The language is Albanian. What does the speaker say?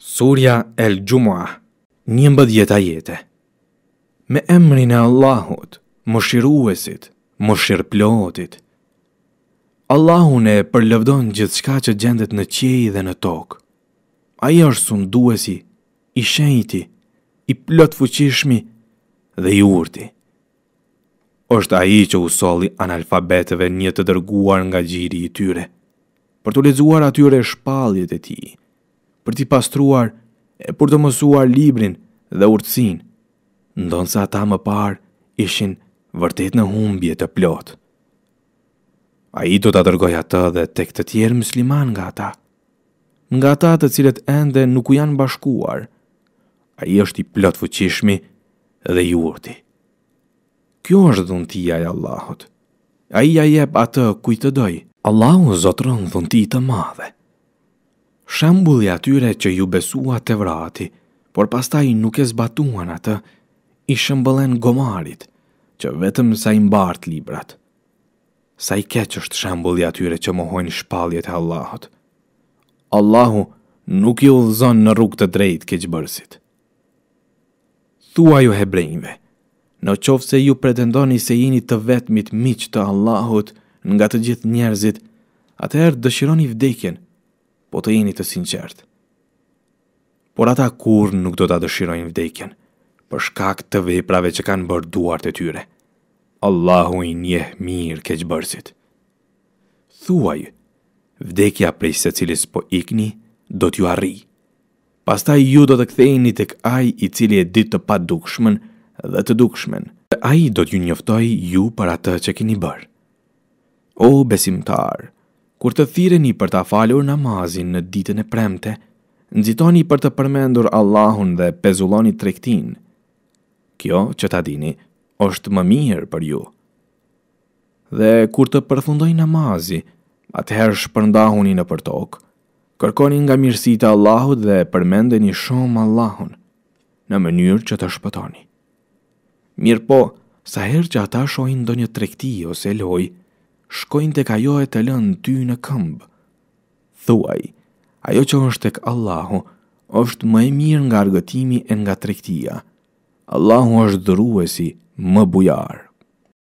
Surja El Gjumua, një mbëdjeta jete. Me emrin e Allahut, më shiruesit, më shirplotit. Allahun e përlëvdon gjithë shka që gjendet në qiej dhe në tokë. A i është sunduesi, i shenjti, i plot fuqishmi dhe i urti. është a i që usoli analfabetëve një të dërguar nga gjiri i tyre, për të lezuar atyre shpaljet e tijë për t'i pastruar e për të mësuar librin dhe urtësin, ndonë sa ata më parë ishin vërtet në humbje të plotë. A i do të atërgoj atë dhe tek të tjerë musliman nga ata, nga ata të cilët ende nuk u janë bashkuar, a i është i plot fuqishmi dhe i urti. Kjo është dhuntia e Allahot, a i a jep atë kujtë doj, Allahu zotron dhunti të madhe shambulli atyre që ju besua të vrati, por pastaj nuk e zbatuan atë, i shëmbëlen gomarit, që vetëm sa i mbart librat. Sa i keq është shambulli atyre që mohojnë shpaljet e Allahot. Allahu nuk ju dhëzon në rrug të drejt keqëbërsit. Thua ju hebrejnve, në qovë se ju pretendoni se jini të vetmit miqë të Allahut nga të gjithë njerëzit, atëherë dëshironi vdekjen – po të jeni të sinqertë. Por ata kur nuk do të dëshirojnë vdekjen, për shkak të veprave që kanë bërë duart e tyre. Allahu i njeh mirë keqëbërësit. Thuaj, vdekja prej se cilis po ikni, do t'ju arri. Pastaj ju do të kthejni të kaj i cili e ditë të pat dukshmen dhe të dukshmen. dhe aji do t'ju njoftoj ju për atë që kini bërë. O besimtarë, kur të një për të falur namazin në ditën e premte, nxitoni për të përmendur Allahun dhe pezulloni tregtin. Kjo, që ta dini, është më mirë për ju. Dhe kur të përfundoj namazi, atëherë shpërndahuni në për tokë, kërkoni nga mirësitë Allahut dhe përmendeni shumë Allahun, në mënyrë që të shpëtoni. Mirë po, sa herë që ata shojnë do një trekti ose lojë, shkojnë të kajo e të lënë ty në këmbë. Thuaj, ajo që është tek Allahu, është më e mirë nga argëtimi e nga trektia. Allahu është dëruesi më bujarë.